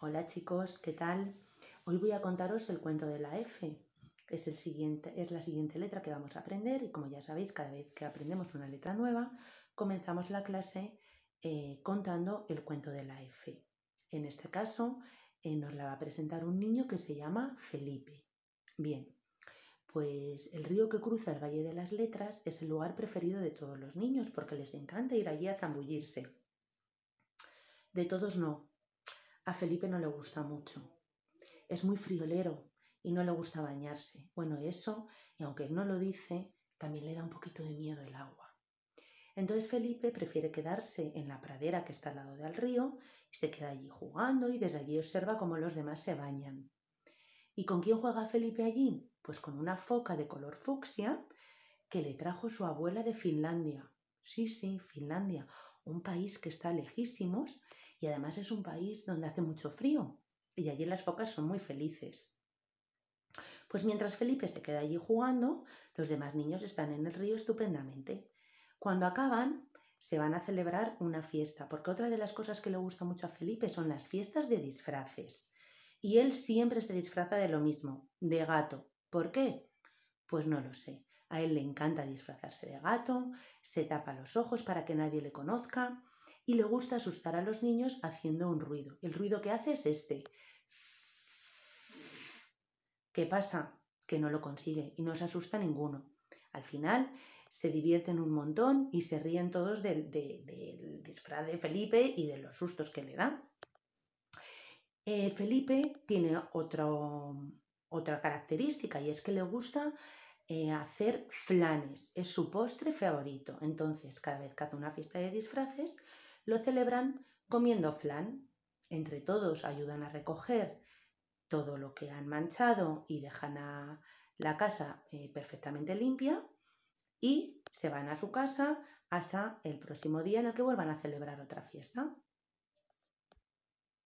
Hola chicos, ¿qué tal? Hoy voy a contaros el cuento de la F. Es, el siguiente, es la siguiente letra que vamos a aprender y como ya sabéis, cada vez que aprendemos una letra nueva, comenzamos la clase eh, contando el cuento de la F. En este caso, eh, nos la va a presentar un niño que se llama Felipe. Bien, pues el río que cruza el Valle de las Letras es el lugar preferido de todos los niños porque les encanta ir allí a zambullirse. De todos no, a Felipe no le gusta mucho. Es muy friolero y no le gusta bañarse. Bueno, eso, y aunque no lo dice, también le da un poquito de miedo el agua. Entonces Felipe prefiere quedarse en la pradera que está al lado del río y se queda allí jugando y desde allí observa cómo los demás se bañan. ¿Y con quién juega Felipe allí? Pues con una foca de color fucsia que le trajo su abuela de Finlandia. Sí, sí, Finlandia, un país que está lejísimos y además es un país donde hace mucho frío y allí las focas son muy felices. Pues mientras Felipe se queda allí jugando, los demás niños están en el río estupendamente. Cuando acaban, se van a celebrar una fiesta, porque otra de las cosas que le gusta mucho a Felipe son las fiestas de disfraces. Y él siempre se disfraza de lo mismo, de gato. ¿Por qué? Pues no lo sé. A él le encanta disfrazarse de gato, se tapa los ojos para que nadie le conozca y le gusta asustar a los niños haciendo un ruido. El ruido que hace es este. ¿Qué pasa? Que no lo consigue y no se asusta ninguno. Al final se divierten un montón y se ríen todos del, disfraz de Felipe y de los sustos que le da. Eh, Felipe tiene otra característica y es que le gusta eh, hacer flanes. Es su postre favorito. Entonces, cada vez que hace una fiesta de disfraces, lo celebran comiendo flan. Entre todos ayudan a recoger todo lo que han manchado y dejan la casa eh, perfectamente limpia y se van a su casa hasta el próximo día en el que vuelvan a celebrar otra fiesta.